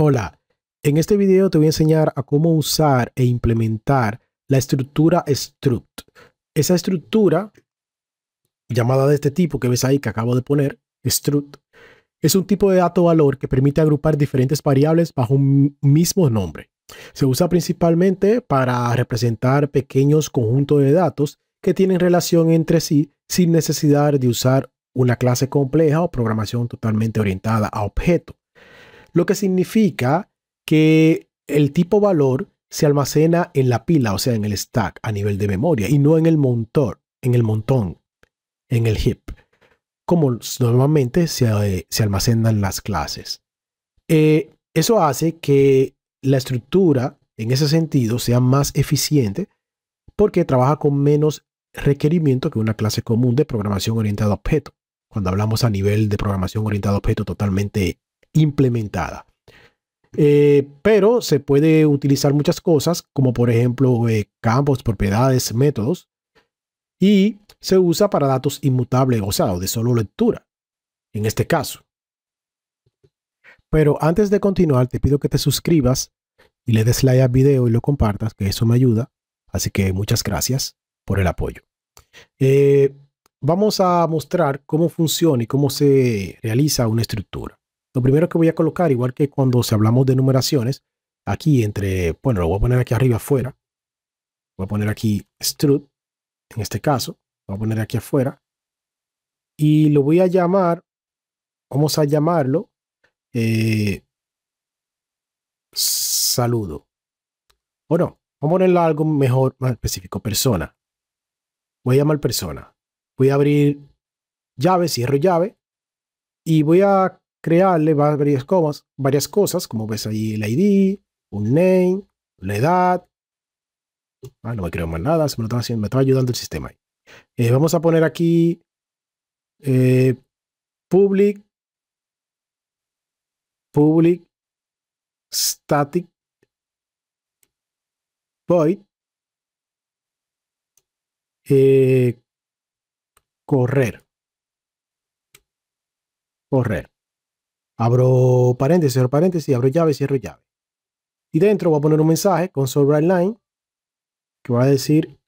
Hola, en este video te voy a enseñar a cómo usar e implementar la estructura struct. Esa estructura, llamada de este tipo que ves ahí que acabo de poner, struct, es un tipo de dato valor que permite agrupar diferentes variables bajo un mismo nombre. Se usa principalmente para representar pequeños conjuntos de datos que tienen relación entre sí sin necesidad de usar una clase compleja o programación totalmente orientada a objetos lo que significa que el tipo valor se almacena en la pila, o sea, en el stack a nivel de memoria y no en el montón, en el montón, en el heap, como normalmente se, eh, almacenan las clases. Eh, eso hace que la estructura en ese sentido sea más eficiente porque trabaja con menos requerimiento que una clase común de programación orientada a objeto. Cuando hablamos a nivel de programación orientada a objeto totalmente implementada. Eh, pero se puede utilizar muchas cosas, como por ejemplo eh, campos, propiedades, métodos, y se usa para datos inmutables, o sea, de solo lectura, en este caso. Pero antes de continuar, te pido que te suscribas y le des like al video y lo compartas, que eso me ayuda. Así que muchas gracias por el apoyo. Eh, vamos a mostrar cómo funciona y cómo se realiza una estructura. Lo primero que voy a colocar, igual que cuando se hablamos de numeraciones, aquí entre, bueno, lo voy a poner aquí arriba afuera. Voy a poner aquí strut, en este caso. Lo voy a poner aquí afuera. Y lo voy a llamar, vamos a llamarlo eh, saludo. Bueno, vamos a ponerle algo mejor, más específico, persona. Voy a llamar persona. Voy a abrir llave, cierro llave. Y voy a crearle varias cosas, varias cosas, como ves ahí el ID, un name, la edad. Ah, no me creo más nada, se me, lo estaba haciendo, me estaba ayudando el sistema. Eh, vamos a poner aquí eh, public, public, static, void, eh, correr, correr. Abro paréntesis, cierro paréntesis, abro llave, cierro llave. Y dentro voy a poner un mensaje con Line que va a decir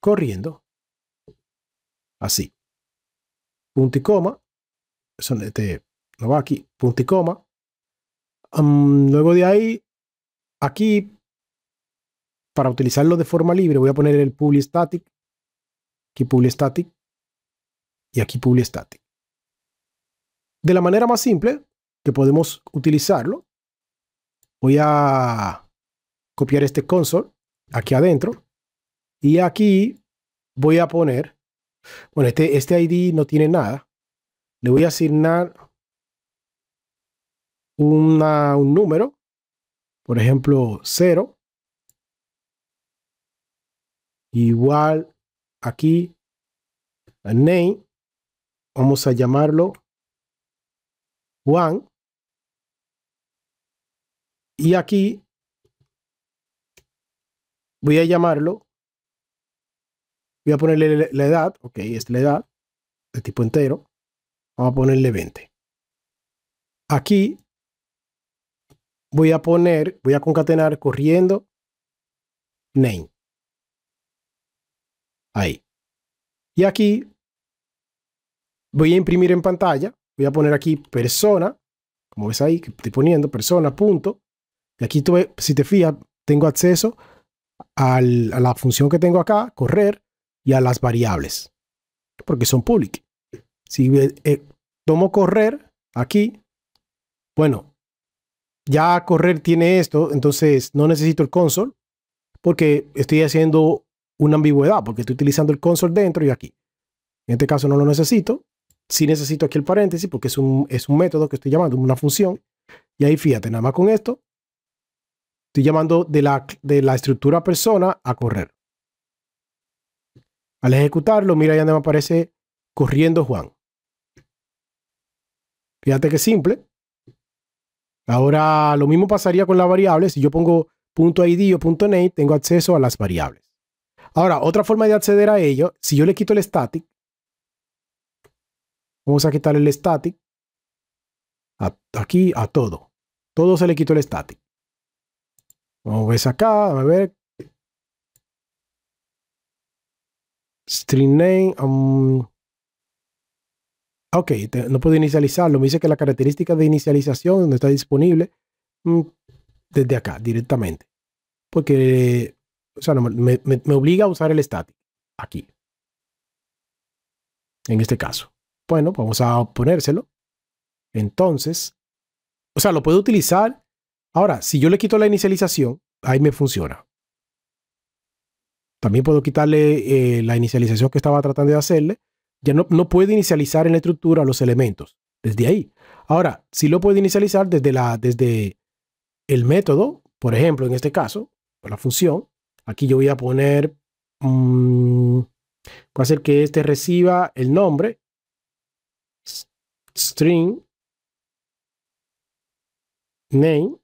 corriendo. Así. Punto y coma. Eso, no este, va aquí. Punto y coma. luego de ahí, aquí, para utilizarlo de forma libre, voy a poner el public static. Aquí public static. Y aquí public static de la manera más simple que podemos utilizarlo, voy a copiar este console aquí adentro y aquí voy a poner, bueno, este, este ID no tiene nada, le voy a asignar un número, por ejemplo, 0, igual aquí, name, vamos a llamarlo Juan. Y aquí voy a llamarlo. Voy a ponerle la edad. Ok, es la edad de tipo entero. Vamos a ponerle 20. Aquí voy a poner, voy a concatenar corriendo name. Ahí. Y aquí voy a imprimir en pantalla voy a poner aquí persona, como ves ahí, que estoy poniendo persona, punto. Y aquí tú, si te fijas, tengo acceso a la función que tengo acá, correr, y a las variables, porque son public. Si eh, tomo correr aquí, bueno, ya correr tiene esto, entonces no necesito el console, porque estoy haciendo una ambigüedad, porque estoy utilizando el console dentro y aquí. En este caso no lo necesito, si necesito aquí el paréntesis porque es un, es un método que estoy llamando, una función. Y ahí fíjate, nada más con esto, estoy llamando de la, de la estructura persona a correr. Al ejecutarlo, mira ya me aparece corriendo Juan. Fíjate que simple. Ahora lo mismo pasaría con las variables. Si yo pongo .id o .name, tengo acceso a las variables. Ahora, otra forma de acceder a ello, si yo le quito el static, Vamos a quitar el static. aquí a todo. Todo se le quitó el static. como ves acá, a ver. String name. Um, ok, no puedo inicializarlo. Me dice que la característica de inicialización no está disponible mm, desde acá directamente. Porque, o sea, me obliga a usar el static aquí. En este caso. Bueno, vamos a ponérselo. Entonces, o sea, lo puedo utilizar. Ahora, si yo le quito la inicialización, ahí me funciona. También puedo quitarle eh, la inicialización que estaba tratando de hacerle. Ya no, no puede inicializar en la estructura los elementos desde ahí. Ahora, si lo puede inicializar desde, la, desde el método, por ejemplo, en este caso, la función, aquí yo voy a poner, mm, voy a hacer que este reciba el nombre string name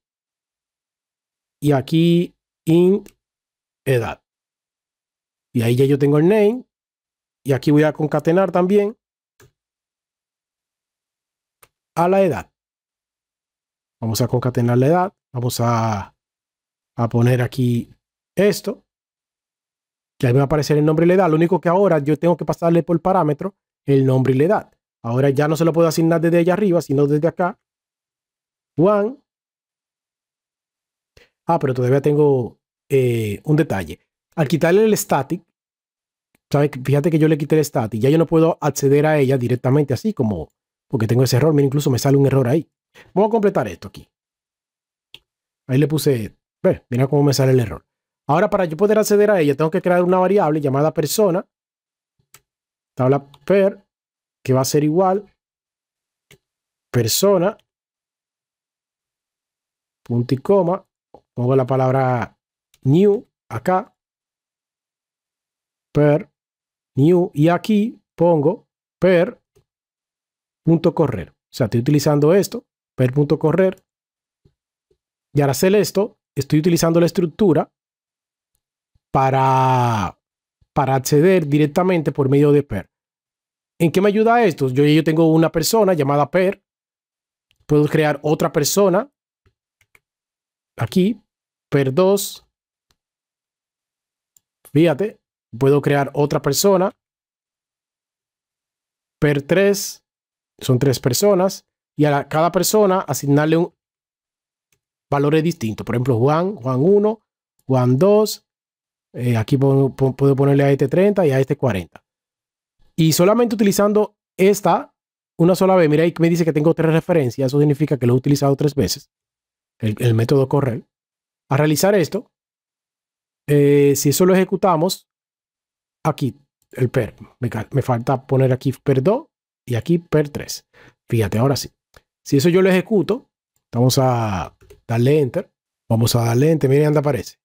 y aquí int edad. Y ahí ya yo tengo el name y aquí voy a concatenar también a la edad. Vamos a concatenar la edad. Vamos a, a poner aquí esto. Que ahí me va a aparecer el nombre y la edad. Lo único que ahora yo tengo que pasarle por parámetro el nombre y la edad. Ahora ya no se lo puedo asignar desde allá arriba, sino desde acá. One. Ah, pero todavía tengo eh, un detalle. Al quitarle el static, fíjate que yo le quité el static. Ya yo no puedo acceder a ella directamente así como, porque tengo ese error. Mira, incluso me sale un error ahí. Vamos a completar esto aquí. Ahí le puse, mira cómo me sale el error. Ahora, para yo poder acceder a ella, tengo que crear una variable llamada persona, tabla per, que va a ser igual persona, punto y coma, pongo la palabra new acá, per, new, y aquí pongo per, punto correr. O sea, estoy utilizando esto, per, punto correr, y al hacer esto, estoy utilizando la estructura para, para acceder directamente por medio de per. ¿En qué me ayuda esto? Yo, yo tengo una persona llamada per. Puedo crear otra persona. Aquí, per2. Fíjate, puedo crear otra persona. Per3. Son tres personas. Y a cada persona asignarle un valores distintos. Por ejemplo, Juan, Juan 1, Juan 2. Eh, aquí puedo, puedo ponerle a este 30 y a este 40. Y solamente utilizando esta una sola vez, mira, ahí me dice que tengo tres referencias, eso significa que lo he utilizado tres veces, el, método correr. A realizar esto, eh, si eso lo ejecutamos, aquí el per, me, falta poner aquí per 2 y aquí per 3. Fíjate, ahora sí. Si eso yo lo ejecuto, vamos a darle enter, vamos a darle enter, miren anda, aparece.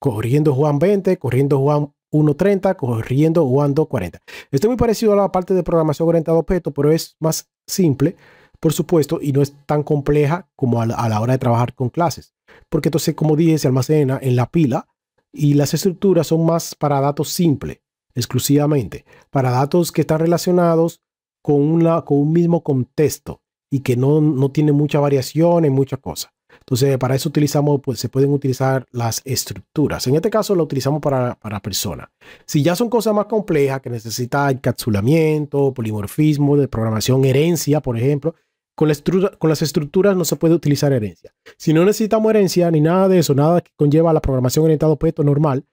Corriendo Juan 20, corriendo Juan 1.30 corriendo Wando 40. Esto es muy parecido a la parte de programación orientada a objetos, pero es más simple, por supuesto, y no es tan compleja como a la, hora de trabajar con clases. Porque entonces, como dije, se almacena en la pila y las estructuras son más para datos simples, exclusivamente, para datos que están relacionados con, con un mismo contexto y que no, no tiene mucha variación en muchas cosas. Entonces, para eso utilizamos, pues se pueden utilizar las estructuras. En este caso, lo utilizamos para, para personas. Si ya son cosas más complejas que necesita encapsulamiento, polimorfismo, de programación, herencia, por ejemplo, con, la con, las estructuras no se puede utilizar herencia. Si no necesitamos herencia ni nada de eso, nada que conlleva la programación orientada a objeto normal,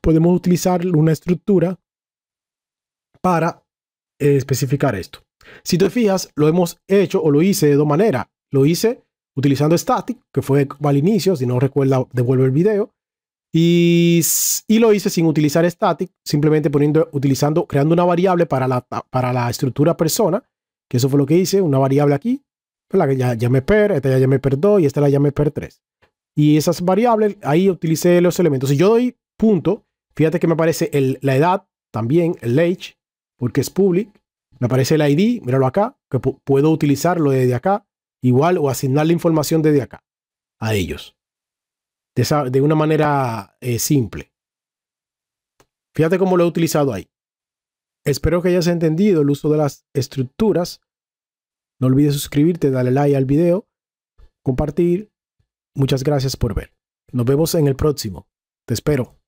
podemos utilizar una estructura para eh, especificar esto. Si te fijas, lo hemos hecho o lo hice de dos maneras. Lo hice utilizando Static, que fue al inicio, si no recuerda, devuelve el video. Y, y, lo hice sin utilizar static, simplemente poniendo, utilizando, creando una variable para la, para la estructura persona, que eso fue lo que hice, una variable aquí, pues la que ya llamé per, esta ya llamé per 2 y esta la llamé per 3. Y esas variables, ahí utilicé los elementos. Si yo doy punto, fíjate que me aparece el, la edad, también el age, porque es public, me aparece el ID, míralo acá, que puedo utilizarlo desde acá, igual o asignar la información desde acá a ellos. De, una manera eh, simple. Fíjate cómo lo he utilizado ahí. Espero que hayas entendido el uso de las estructuras. No olvides suscribirte, darle like al video, compartir. Muchas gracias por ver. Nos vemos en el próximo. Te espero.